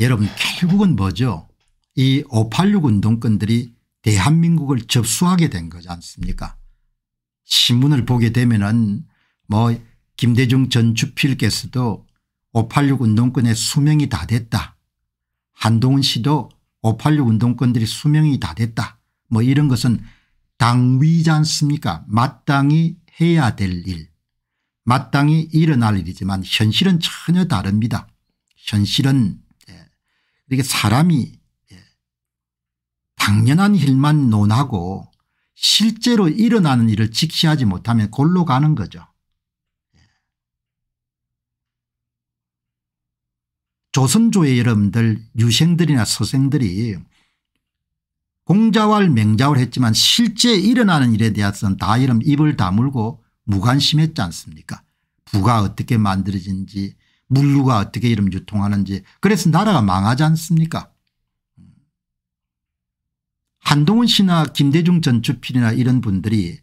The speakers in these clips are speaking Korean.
여러분 결국은 뭐죠 이 586 운동권들이 대한민국을 접수하게 된 거지 않습니까 신문을 보게 되면은 뭐 김대중 전 주필께서도 586 운동권의 수명이 다 됐다. 한동훈 씨도 586 운동권들이 수명이 다 됐다. 뭐 이런 것은 당위지 않습니까 마땅히 해야 될 일. 마땅히 일어날 일이지만 현실은 전혀 다릅니다. 현실은 이렇게 사람이 예, 당연한 일만 논하고 실제로 일어나는 일을 직시하지 못하면 골로 가는 거죠. 예. 조선조의 여러분들 유생들이나 서생들이 공자왈 맹자왈 했지만 실제 일어나는 일에 대해서는 다 이름 입을 다물고 무관심했지 않습니까 부가 어떻게 만들어진지 물류가 어떻게 이름 유통하는지 그래서 나라가 망하지 않습니까 한동훈 씨나 김대중 전 주필이나 이런 분들이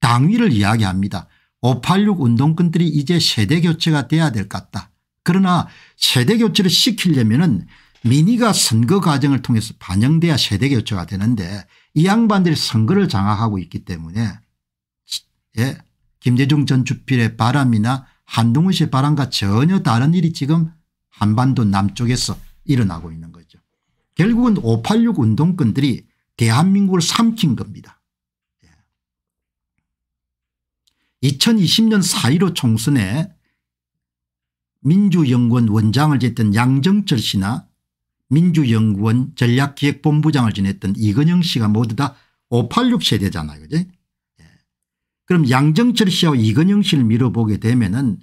당위를 이야기합니다. 586 운동권들이 이제 세대 교체가 돼야 될 것 같다. 그러나 세대 교체를 시키려면 은 민의가 선거 과정을 통해서 반영돼야 세대 교체가 되는데 이 양반들이 선거를 장악하고 있기 때문에 예, 김대중 전 주필의 바람이나 한동훈 씨 바람과 전혀 다른 일이 지금 한반도 남쪽에서 일어나고 있는 거죠. 결국은 586 운동권들이 대한민국을 삼킨 겁니다. 2020년 예. 4.15 총선에 민주연구원 원장을 지냈던 양정철 씨나 민주연구원 전략기획본부장을 지냈던 이건영 씨가 모두 다 586 세대잖아요. 그지? 그럼 양정철 씨하고 이건영 씨를 밀어보게 되면 은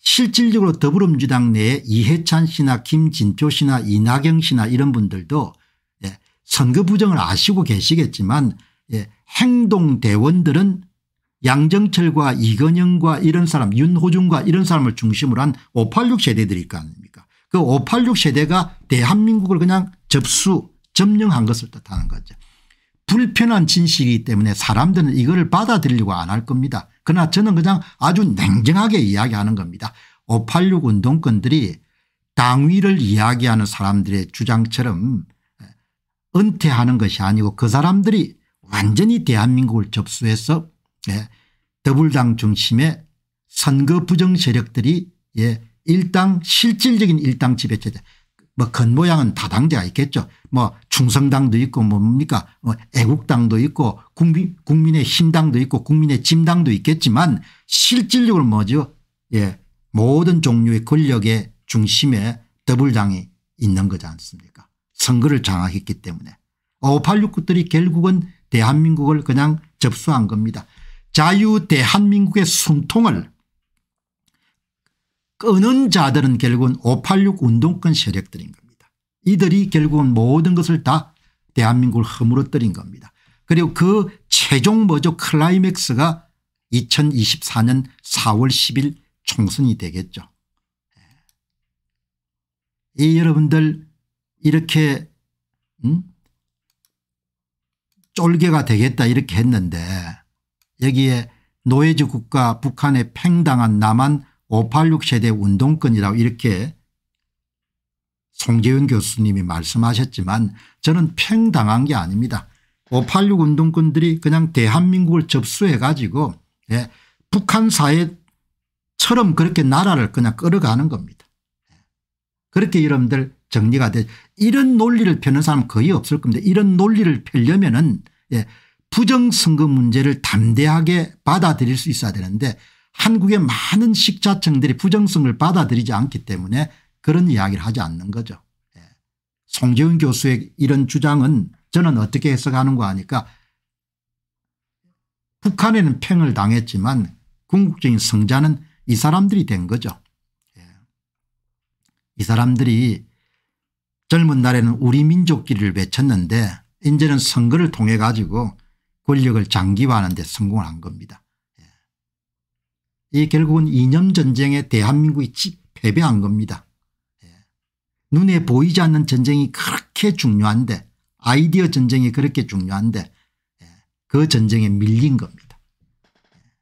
실질적으로 더불어민주당 내에 이해찬 씨나 김진표 씨나 이낙영 씨나 이런 분들도 예, 선거 부정을 아시고 계시겠지만 예, 행동대원들은 양정철과 이건영과 이런 사람 윤호중과 이런 사람을 중심으로 한 586 세대들일 거 아닙니까 그 586 세대가 대한민국을 그냥 접수 점령한 것을 뜻하는 거죠. 불편한 진실이기 때문에 사람들은 이거를 받아들이려고 안 할 겁니다. 그러나 저는 그냥 아주 냉정하게 이야기하는 겁니다. 586 운동권들이 당위를 이야기하는 사람들의 주장처럼 예, 은퇴하는 것이 아니고 그 사람들이 완전히 대한민국을 접수해서 예, 더불당 중심의 선거 부정 세력들이 예, 일당 실질적인 일당 지배체제 뭐 근모양은 다당제가 있겠죠. 뭐 충성당도 있고 뭡니까 뭐 애국당도 있고 국민, 국민의 힘당도 있고 국민의 짐당도 있겠지만 실질적으로 뭐죠. 예. 모든 종류의 권력의 중심에 더불당이 있는 거지 않습니까 선거를 장악했기 때문에 5869들이 결국은 대한민국을 그냥 접수한 겁니다. 자유 대한민국의 숨통을 끄는 자들은 결국은 586 운동권 세력들인 겁니다. 이들이 결국은 모든 것을 다 대한민국을 허물어뜨린 겁니다. 그리고 그 최종 뭐죠 클라이맥스가 2024년 4월 10일 총선이 되겠죠. 예. 이 여러분들 이렇게 음? 쫄개가 되겠다 이렇게 했는데 여기에 노예주 국가 북한에 팽당한 남한 586 세대 운동권이라고 이렇게 송재윤 교수님이 말씀하셨지만 저는 팽당한 게 아닙니다. 586 운동권들이 그냥 대한민국을 접수해 가지고 예, 북한 사회처럼 그렇게 나라를 그냥 끌어가는 겁니다. 그렇게 여러분들 정리가 돼 이런 논리를 펴는 사람 거의 없을 겁니다. 이런 논리를 펴려면 은 예, 부정선거 문제를 담대하게 받아들일 수 있어야 되는데 한국의 많은 식자층들이 부정성을 받아들이지 않기 때문에 그런 이야기를 하지 않는 거죠. 예. 송재훈 교수의 이런 주장은 저는 어떻게 해석하는가 하니까 북한에는 팽을 당했지만 궁극적인 성자는 이 사람들이 된 거죠. 예. 이 사람들이 젊은 날에는 우리 민족끼리를 외쳤는데 이제는 선거를 통해 가지고 권력을 장기화하는 데 성공한 겁니다. 이 결국은 이념전쟁에 대한민국이 패배한 겁니다. 예. 눈에 보이지 않는 전쟁이 그렇게 중요한데 아이디어 전쟁이 그렇게 중요한데 예. 그 전쟁에 밀린 겁니다. 예.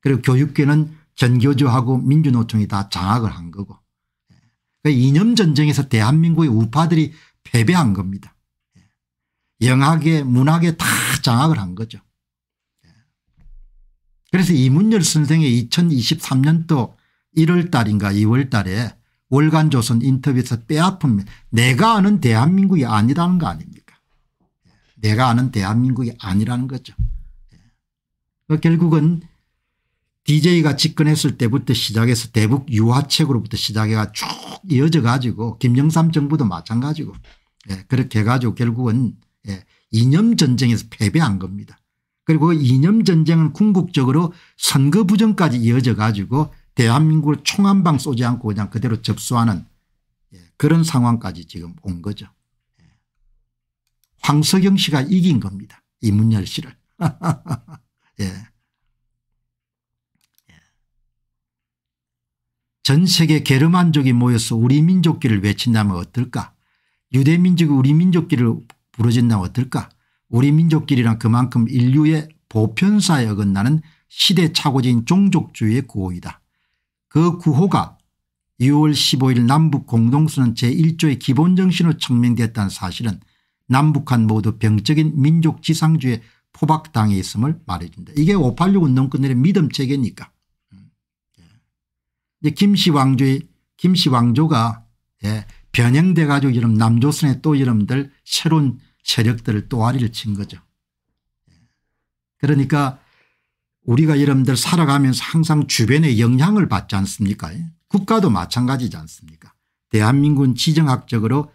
그리고 교육계는 전교조하고 민주노총이 다 장악을 한 거고 그 이념전쟁에서 대한민국의 우파들이 패배한 겁니다. 영학에 문학에 다 장악을 한 거죠. 그래서 이문열 선생의 2023년도 1월 달인가 2월 달에 월간조선 인터뷰에서 빼앗은 내가 아는 대한민국이 아니라는 거 아닙니까 예, 내가 아는 대한민국이 아니라는 거죠. 예. 그 결국은 DJ가 집권했을 때부터 시작해서 대북 유화책으로부터 시작해가 쭉 이어져 가지고 김영삼 정부도 마찬가지고 예, 그렇게 해가지고 결국은 이념 전쟁에서 패배한 겁니다. 그리고 이념 전쟁은 궁극적으로 선거 부정까지 이어져 가지고 대한민국을 총한방 쏘지 않고 그냥 그대로 접수하는 예, 그런 상황까지 지금 온 거죠. 예. 황석영 씨가 이긴 겁니다. 이문열 씨를. 예. 예. 전 세계 게르만족이 모여서 우리 민족기를 외친다면 어떨까 유대민족이 우리 민족기를 부르진다면 어떨까 우리 민족끼리란 그만큼 인류의 보편사에 어긋나는 시대착오적인 종족주의의 구호이다. 그 구호가 2월 15일 남북 공동선언 제1조의 기본정신으로 청명됐다는 사실은 남북한 모두 병적인 민족지상주의 포박당해 있음을 말해준다. 이게 586 운동권들의 믿음 체계니까. 음. 예. 이제 김씨 왕조의 김씨 왕조가 예, 변형돼 가지고 이런 남조선에 또 이름들 새로운 세력들을 또아리를 친 거죠. 그러니까 우리가 여러분들 살아가면서 항상 주변의 영향을 받지 않습니까 국가도 마찬가지지 않습니까 대한민국은 지정학적으로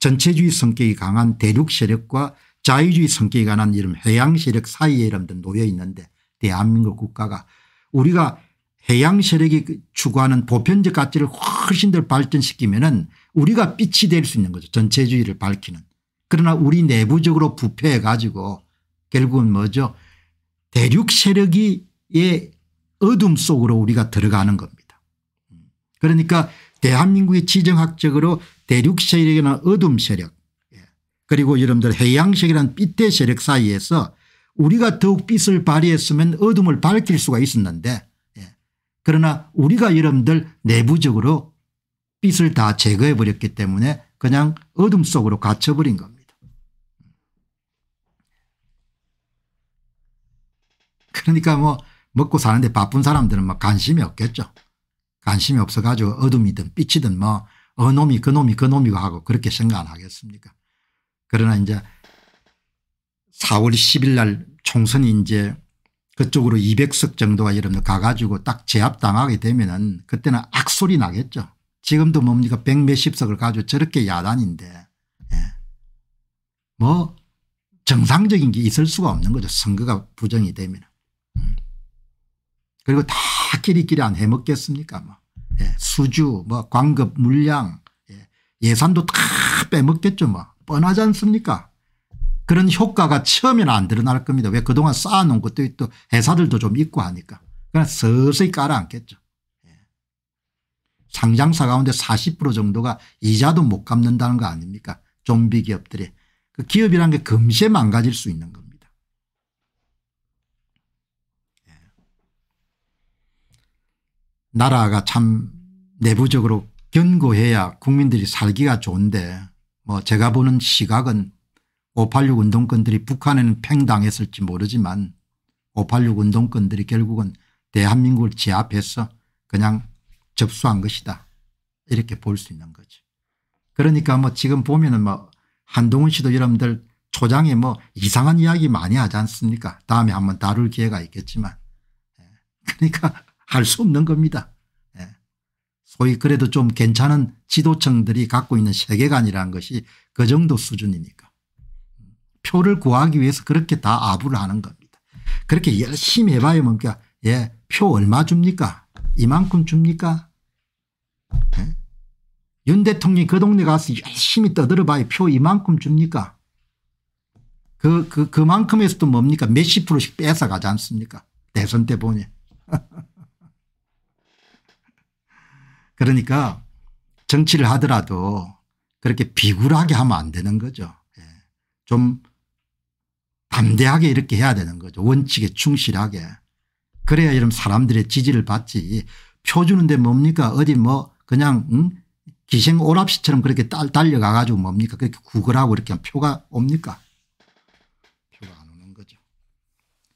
전체주의 성격이 강한 대륙 세력과 자유주의 성격이 강한 이름 해양 세력 사이에 여러분들 놓여 있는데 대한민국 국가가 우리가 해양 세력이 추구하는 보편적 가치를 훨씬 더 발전시키면 은 우리가 빛이 될 수 있는 거죠. 전체주의를 밝히는. 그러나 우리 내부적으로 부패해 가지고 결국은 뭐죠 대륙 세력의 어둠 속으로 우리가 들어가는 겁니다. 그러니까 대한민국의 지정학적으로 대륙 세력이나 어둠 세력 예. 그리고 여러분들 해양 세력이란 삐대 세력 사이에서 우리가 더욱 빛을 발휘했으면 어둠을 밝힐 수가 있었는데 예. 그러나 우리가 여러분들 내부적으로 빛을 다 제거해 버렸기 때문에 그냥 어둠 속으로 갇혀버린 겁니다. 그러니까 뭐 먹고 사는데 바쁜 사람들은 뭐 관심이 없겠죠. 관심이 없어 가지고 어둠이든 빛이든 뭐 어놈이 그놈이 그놈이 하고 그렇게 생각 안 하겠습니까. 그러나 이제 4월 10일 날 총선이 이제 그쪽으로 200석 정도가 여러분들 가가지고 딱 제압당하게 되면은 그때는 악소리 나겠죠. 지금도 뭡니까 백 몇십 석을 가지고 저렇게 야단인데 예. 뭐 정상적인 게 있을 수가 없는 거죠. 선거가 부정이 되면. 그리고 다 끼리끼리 안 해먹겠습니까 뭐. 예. 수주 뭐 광급 물량 예. 산도다 빼먹겠죠 뭐 뻔하지 않습니까 그런 효과가 처음에는 안 드러날 겁니다 왜 그동안 쌓아놓은 것도 또 회사들도 좀 있고 하니까 그냥 서서히 깔아앉겠죠 예. 상장사 가운데 40% 정도가 이자도 못 갚는다는 거 아닙니까 좀비 기업들이 그 기업이란 게 금세 망가질 수 있는 겁니다 나라가 참 내부적으로 견고해야 국민들이 살기가 좋은데 뭐 제가 보는 시각은 586 운동권들이 북한에는 팽당했을지 모르지만 586 운동권들이 결국은 대한민국을 제압해서 그냥 접수한 것이다 이렇게 볼 수 있는 거죠. 그러니까 뭐 지금 보면은 뭐 한동훈 씨도 여러분들 초장에 뭐 이상한 이야기 많이 하지 않습니까 다음에 한번 다룰 기회가 있겠지만 예. 그러니까 할수 없는 겁니다. 예. 소위 그래도 좀 괜찮은 지도층들이 갖고 있는 세계관이라는 것이 그 정도 수준이니까. 표를 구하기 위해서 그렇게 다 아부를 하는 겁니다. 그렇게 열심히 해봐야 뭡니까 예, 표 얼마 줍니까 이만큼 줍니까 예? 윤 대통령이 그 동네 가서 열심히 떠들어봐야 표 이만큼 줍니까 그, 그, 그만큼에서도 뭡니까 몇십 프로씩 뺏어가지 않습니까 대선 때 보니 그러니까 정치를 하더라도 그렇게 비굴하게 하면 안 되는 거죠. 예. 좀 담대하게 이렇게 해야 되는 거죠. 원칙에 충실하게. 그래야 이런 사람들의 지지를 받지 표 주는데 뭡니까 어디 뭐 그냥 응? 기생 오랍시처럼 그렇게 딸 달려가 가지고 뭡니까 그렇게 구글하고 이렇게 하면 표가 옵니까 표가 안 오는 거죠.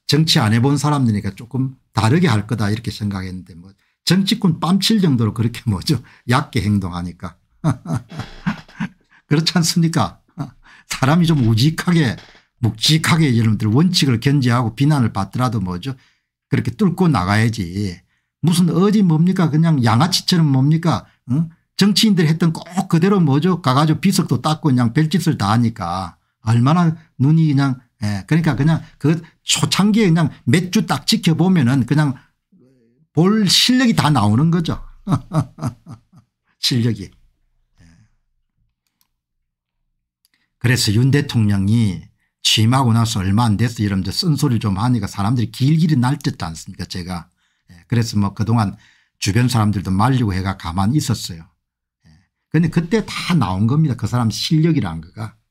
정치 안 해본 사람들이니까 조금 다르게 할 거다 이렇게 생각했는데 뭐 정치꾼 뺨칠 정도로 그렇게 뭐죠 얕게 행동하니까 그렇지 않습니까 사람이 좀 우직하게 묵직하게 여러분들 원칙을 견제하고 비난을 받더라도 뭐죠 그렇게 뚫고 나가야지 무슨 어디 뭡니까 그냥 양아치처럼 뭡니까 응? 정치인들 했던 꼭 그대로 뭐죠 가가지고 비석도 닦고 그냥 별짓을 다 하니까 얼마나 눈이 그냥 예 그러니까 그냥 그 초창기에 그냥 몇 주 딱 지켜보면은 그냥 볼 실력이 다 나오는 거죠. 실력이. 예. 그래서 윤 대통령이 취임하고 나서 얼마 안 돼서 여러분들 쓴소리를 좀 하니까 사람들이 길길이 날뛰지 않습니까 제가. 예. 그래서 뭐 그동안 주변 사람들도 말리고 해가 가만히 있었어요. 그런데 예. 그때 다 나온 겁니다. 그 사람 실력이란 거가.